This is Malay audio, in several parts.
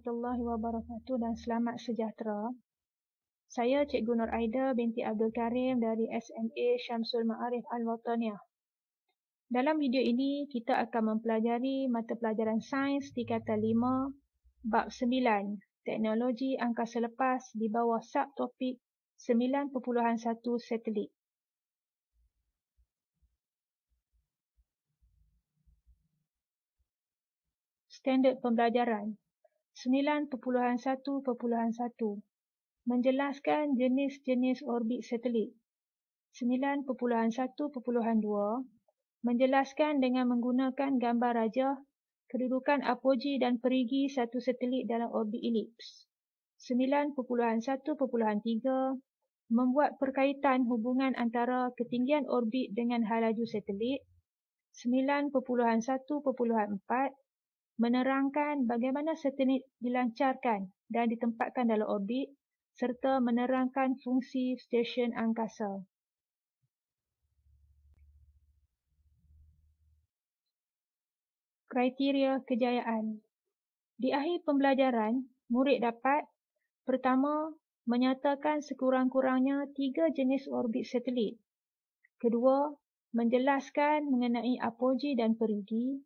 warahmatullahi wabarakatuh dan selamat sejahtera. Saya Cikgu Nur Aida binti Abdul Karim dari SMA Syamsul Ma'arif Al-Wataniyah. Dalam video ini, kita akan mempelajari mata pelajaran sains di kata 5, bab 9, teknologi angkasa lepas di bawah subtopik 9.1 satelit. Standard pembelajaran 9.1.1 menjelaskan jenis-jenis orbit satelit. 9.1.2 menjelaskan dengan menggunakan gambar raja kedudukan apogee dan perigi satu satelit dalam orbit elips. 9.1.3 membuat perkaitan hubungan antara ketinggian orbit dengan hal laju satelit. 9.1.4 menerangkan bagaimana satelit dilancarkan dan ditempatkan dalam orbit serta menerangkan fungsi stesen angkasa. Kriteria kejayaan. Di akhir pembelajaran, murid dapat pertama menyatakan sekurang-kurangnya tiga jenis orbit satelit. Kedua, menjelaskan mengenai apogee dan perigi.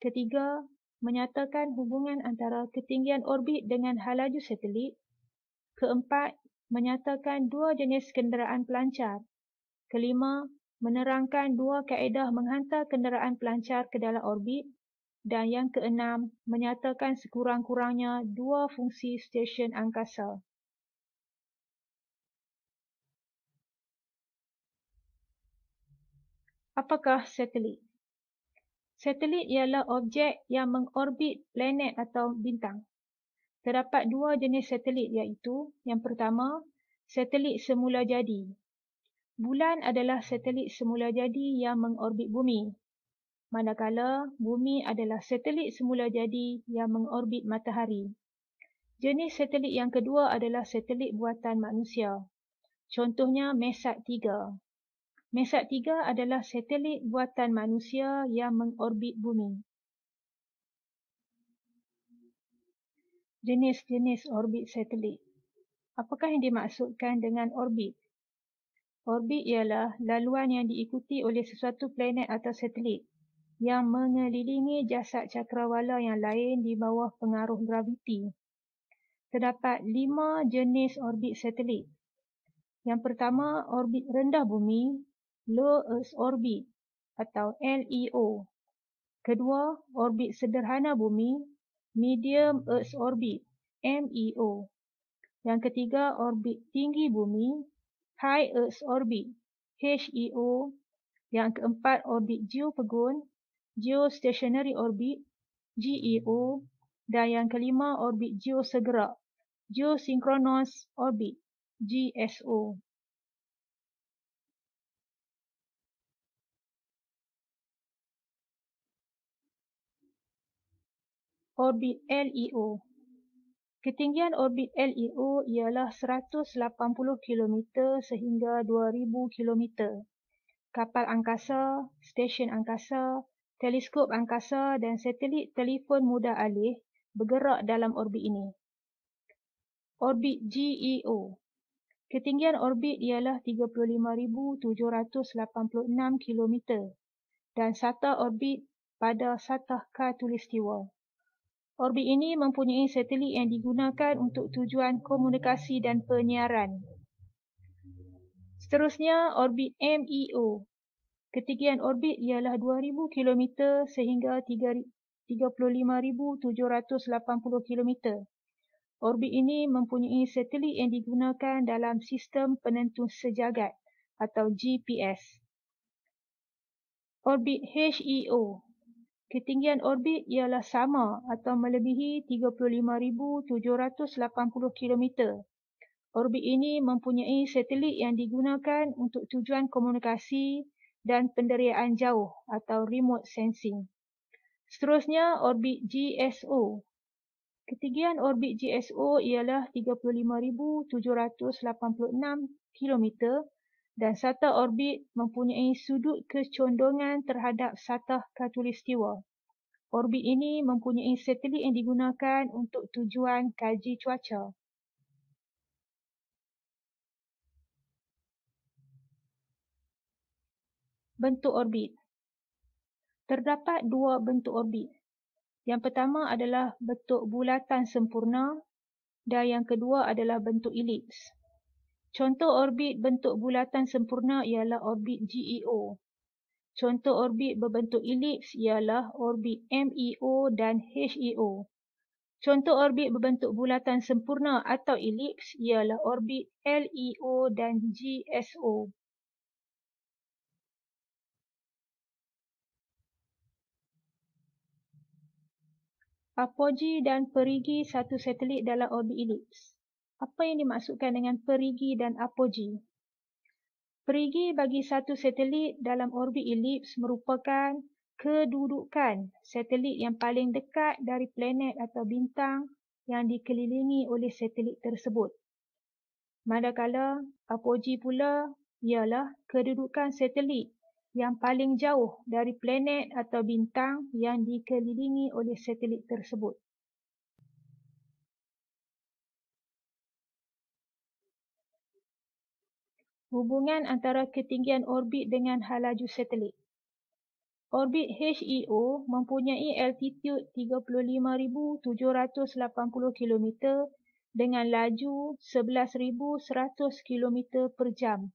Ketiga, menyatakan hubungan antara ketinggian orbit dengan halaju satelit. Keempat, menyatakan dua jenis kenderaan pelancar. Kelima, menerangkan dua kaedah menghantar kenderaan pelancar ke dalam orbit. Dan yang keenam, menyatakan sekurang-kurangnya dua fungsi stesen angkasa. Apakah satelit? Satelit ialah objek yang mengorbit planet atau bintang. Terdapat dua jenis satelit iaitu yang pertama, satelit semula jadi. Bulan adalah satelit semula jadi yang mengorbit bumi. Manakala, bumi adalah satelit semula jadi yang mengorbit matahari. Jenis satelit yang kedua adalah satelit buatan manusia. Contohnya, MESAT Mesat tiga adalah satelit buatan manusia yang mengorbit bumi. Jenis-jenis orbit satelit. Apakah yang dimaksudkan dengan orbit? Orbit ialah laluan yang diikuti oleh sesuatu planet atau satelit yang mengelilingi jasad cakrawala yang lain di bawah pengaruh graviti. Terdapat lima jenis orbit satelit. Yang pertama, orbit rendah bumi Low Earth Orbit atau LEO. Kedua, orbit sederhana bumi, Medium Earth Orbit, MEO. Yang ketiga, orbit tinggi bumi, High Earth Orbit, HEO. Yang keempat, orbit geopagon, Geostationary Orbit, GEO. Dan yang kelima, orbit geosegerak, Geosynchronous Orbit, GSO. orbit LEO. Ketinggian orbit LEO ialah 180 km sehingga 2000 km. Kapal angkasa, stesen angkasa, teleskop angkasa dan satelit telefon mudah alih bergerak dalam orbit ini. Orbit GEO. Ketinggian orbit ialah 35786 km dan sata orbit pada satah khatulistiwa. Orbit ini mempunyai satelit yang digunakan untuk tujuan komunikasi dan penyiaran. Seterusnya, orbit MEO. Ketinggian orbit ialah 2000 km sehingga 35780 km. Orbit ini mempunyai satelit yang digunakan dalam sistem penentu sejagat atau GPS. Orbit HEO ketinggian orbit ialah sama atau melebihi 35,780 km. Orbit ini mempunyai satelit yang digunakan untuk tujuan komunikasi dan penderiaan jauh atau remote sensing. Seterusnya, orbit GSO. Ketinggian orbit GSO ialah 35,786 km dan sata orbit mempunyai sudut kecondongan terhadap sata katulistiwa. Orbit ini mempunyai satelit yang digunakan untuk tujuan kaji cuaca. Bentuk orbit Terdapat dua bentuk orbit. Yang pertama adalah bentuk bulatan sempurna dan yang kedua adalah bentuk elips. Contoh orbit bentuk bulatan sempurna ialah orbit GEO. Contoh orbit berbentuk elips ialah orbit MEO dan HEO. Contoh orbit berbentuk bulatan sempurna atau elips ialah orbit LEO dan GSO. Apogee dan perigi satu satelit dalam orbit elips apa yang dimaksudkan dengan perigi dan apogee. Perigi bagi satu satelit dalam orbit elips merupakan kedudukan satelit yang paling dekat dari planet atau bintang yang dikelilingi oleh satelit tersebut. Manakala apogee pula ialah kedudukan satelit yang paling jauh dari planet atau bintang yang dikelilingi oleh satelit tersebut. hubungan antara ketinggian orbit dengan halaju satelit. Orbit HEO mempunyai altitude 35,780 km dengan laju 11,100 km per jam.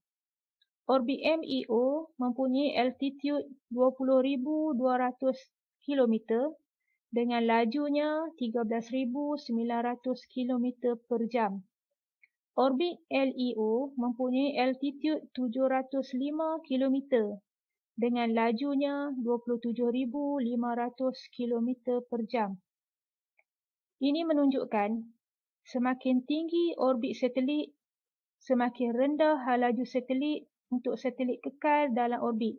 Orbit MEO mempunyai altitude 20,200 km dengan lajunya 13,900 km per jam. Orbit LEO mempunyai altitude 705 km dengan lajunya 27,500 km per jam. Ini menunjukkan semakin tinggi orbit satelit, semakin rendah hal laju satelit untuk satelit kekal dalam orbit.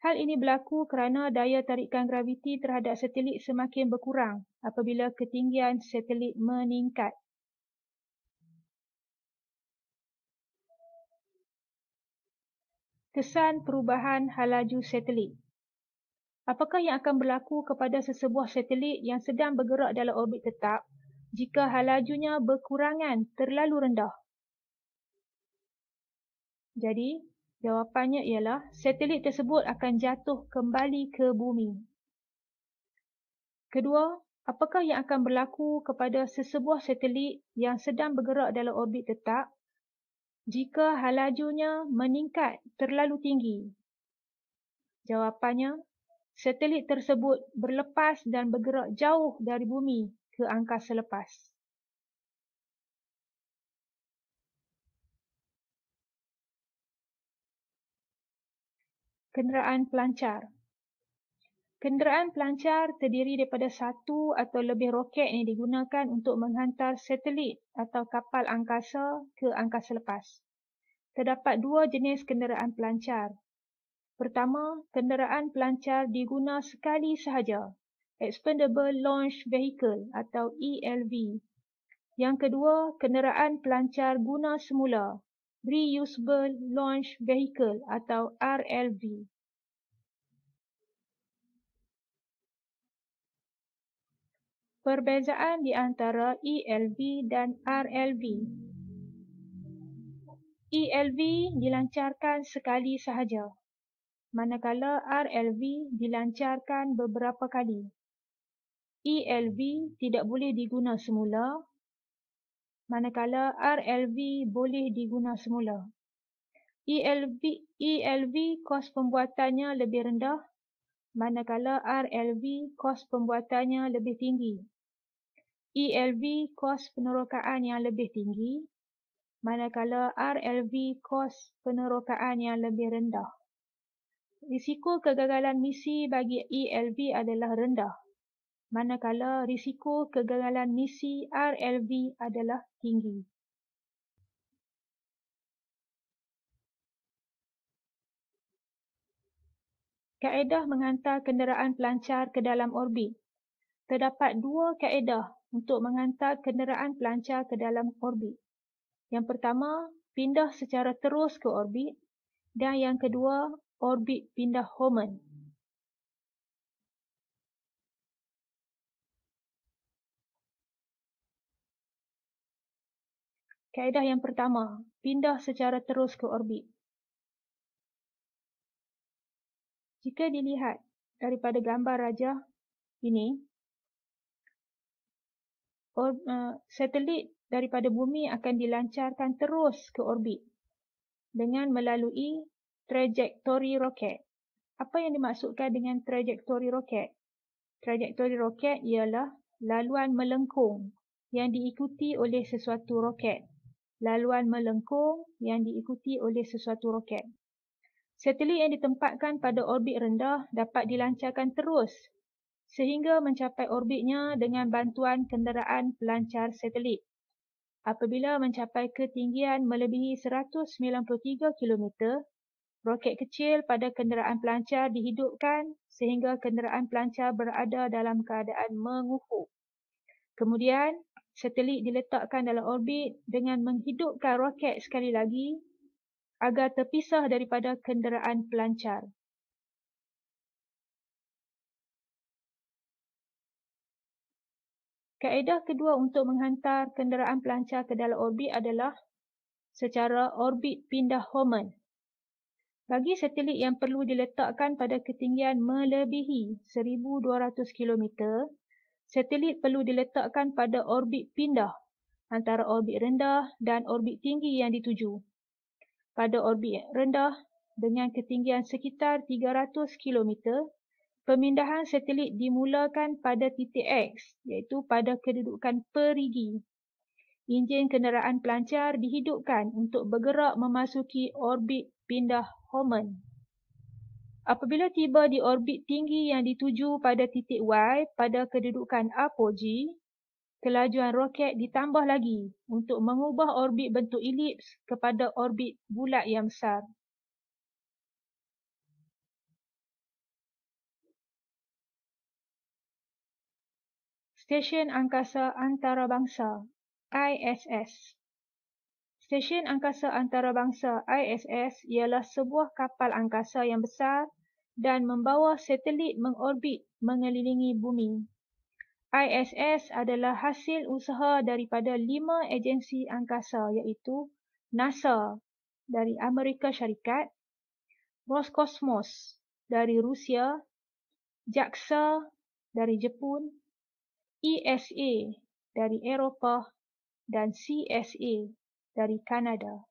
Hal ini berlaku kerana daya tarikan graviti terhadap satelit semakin berkurang apabila ketinggian satelit meningkat. kesan perubahan halaju satelit. Apakah yang akan berlaku kepada sesebuah satelit yang sedang bergerak dalam orbit tetap jika halajunya berkurangan terlalu rendah? Jadi, jawapannya ialah satelit tersebut akan jatuh kembali ke bumi. Kedua, apakah yang akan berlaku kepada sesebuah satelit yang sedang bergerak dalam orbit tetap jika halajunya meningkat terlalu tinggi? Jawapannya, satelit tersebut berlepas dan bergerak jauh dari bumi ke angkasa lepas. Kenderaan pelancar Kenderaan pelancar terdiri daripada satu atau lebih roket yang digunakan untuk menghantar satelit atau kapal angkasa ke angkasa lepas. Terdapat dua jenis kenderaan pelancar. Pertama, kenderaan pelancar diguna sekali sahaja, Expendable Launch Vehicle atau ELV. Yang kedua, kenderaan pelancar guna semula, Reusable Launch Vehicle atau RLV. Perbezaan di antara ELV dan RLV ELV dilancarkan sekali sahaja, manakala RLV dilancarkan beberapa kali. ELV tidak boleh diguna semula, manakala RLV boleh diguna semula. ELV, ELV kos pembuatannya lebih rendah, manakala RLV kos pembuatannya lebih tinggi. ELV kos penerokaan yang lebih tinggi manakala RLV kos penerokaan yang lebih rendah. Risiko kegagalan misi bagi ELV adalah rendah manakala risiko kegagalan misi RLV adalah tinggi. Kaedah menghantar kenderaan pelancar ke dalam orbit. Terdapat dua kaedah untuk menghantar kenderaan pelancar ke dalam orbit. Yang pertama, pindah secara terus ke orbit dan yang kedua, orbit pindah Homan. Kaedah yang pertama, pindah secara terus ke orbit. Jika dilihat daripada gambar rajah ini, or, uh, satelit daripada bumi akan dilancarkan terus ke orbit dengan melalui trajektori roket. Apa yang dimaksudkan dengan trajektori roket? Trajektori roket ialah laluan melengkung yang diikuti oleh sesuatu roket. Laluan melengkung yang diikuti oleh sesuatu roket. Satelit yang ditempatkan pada orbit rendah dapat dilancarkan terus sehingga mencapai orbitnya dengan bantuan kenderaan pelancar satelit. Apabila mencapai ketinggian melebihi 193 km, roket kecil pada kenderaan pelancar dihidupkan sehingga kenderaan pelancar berada dalam keadaan menguhuk. Kemudian, satelit diletakkan dalam orbit dengan menghidupkan roket sekali lagi agar terpisah daripada kenderaan pelancar. Kaedah kedua untuk menghantar kenderaan pelancar ke dalam orbit adalah secara orbit pindah Hohmann. Bagi satelit yang perlu diletakkan pada ketinggian melebihi 1200 km, satelit perlu diletakkan pada orbit pindah antara orbit rendah dan orbit tinggi yang dituju. Pada orbit rendah dengan ketinggian sekitar 300 km, pemindahan satelit dimulakan pada titik X iaitu pada kedudukan perigi. Enjin kenderaan pelancar dihidupkan untuk bergerak memasuki orbit pindah Homan. Apabila tiba di orbit tinggi yang dituju pada titik Y pada kedudukan apogee, kelajuan roket ditambah lagi untuk mengubah orbit bentuk elips kepada orbit bulat yang besar. Stesen Angkasa Antarabangsa ISS Stesen Angkasa Antarabangsa ISS ialah sebuah kapal angkasa yang besar dan membawa satelit mengorbit mengelilingi bumi. ISS adalah hasil usaha daripada lima agensi angkasa iaitu NASA dari Amerika Syarikat, Roscosmos dari Rusia, JAXA dari Jepun ESA dari Eropah dan CSA dari Kanada.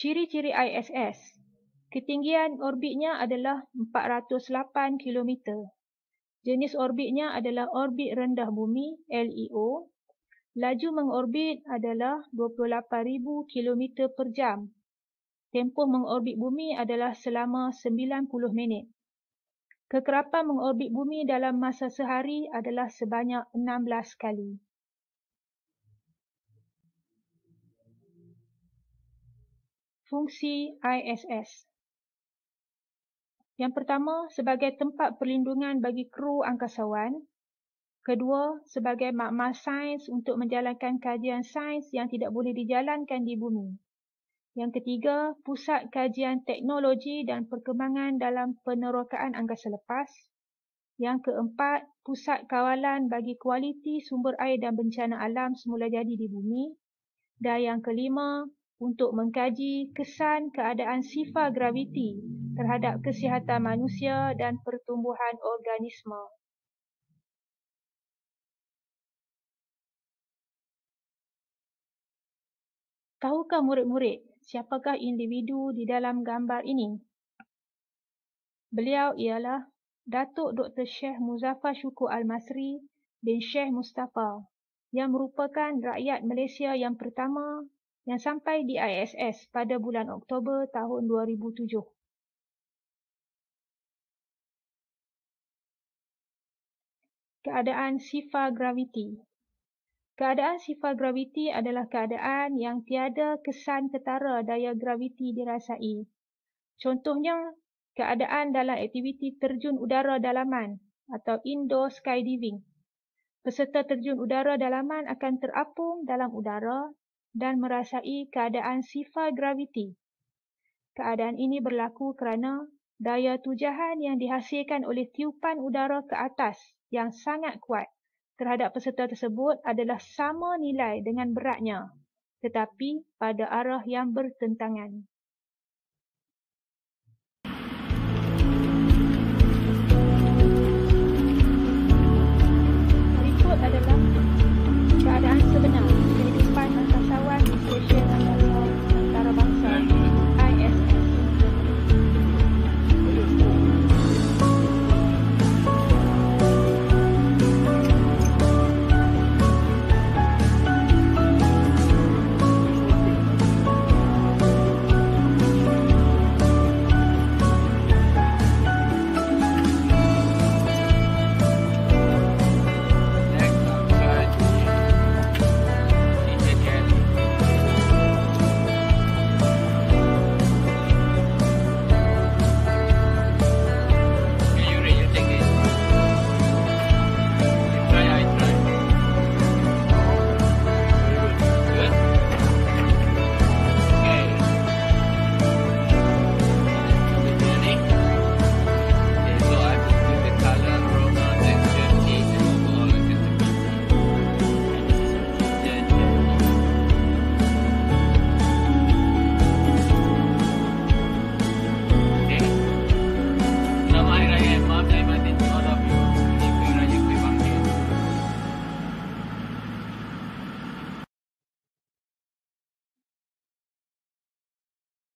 Ciri-ciri ISS Ketinggian orbitnya adalah 408 km. Jenis orbitnya adalah orbit rendah bumi LEO. Laju mengorbit adalah 28,000 km per jam. Tempoh mengorbit bumi adalah selama 90 minit. Kekerapan mengorbit bumi dalam masa sehari adalah sebanyak 16 kali. Fungsi ISS Yang pertama, sebagai tempat perlindungan bagi kru angkasawan. Kedua, sebagai makmal sains untuk menjalankan kajian sains yang tidak boleh dijalankan di bumi. Yang ketiga, Pusat Kajian Teknologi dan Perkembangan dalam Penerokaan Angkasa Lepas. Yang keempat, Pusat Kawalan bagi Kualiti Sumber Air dan Bencana Alam Semula Jadi di Bumi. Dan yang kelima, untuk mengkaji kesan keadaan sifar graviti terhadap kesihatan manusia dan pertumbuhan organisme. Tahukah murid-murid siapakah individu di dalam gambar ini? Beliau ialah Datuk Dr. Syekh Muzaffar Syukur Al-Masri bin Syekh Mustafa yang merupakan rakyat Malaysia yang pertama yang sampai di ISS pada bulan Oktober tahun 2007. Keadaan sifar graviti Keadaan sifar graviti adalah keadaan yang tiada kesan ketara daya graviti dirasai. Contohnya, keadaan dalam aktiviti terjun udara dalaman atau indoor skydiving. Peserta terjun udara dalaman akan terapung dalam udara dan merasai keadaan sifar graviti. Keadaan ini berlaku kerana daya tujahan yang dihasilkan oleh tiupan udara ke atas yang sangat kuat terhadap peserta tersebut adalah sama nilai dengan beratnya tetapi pada arah yang bertentangan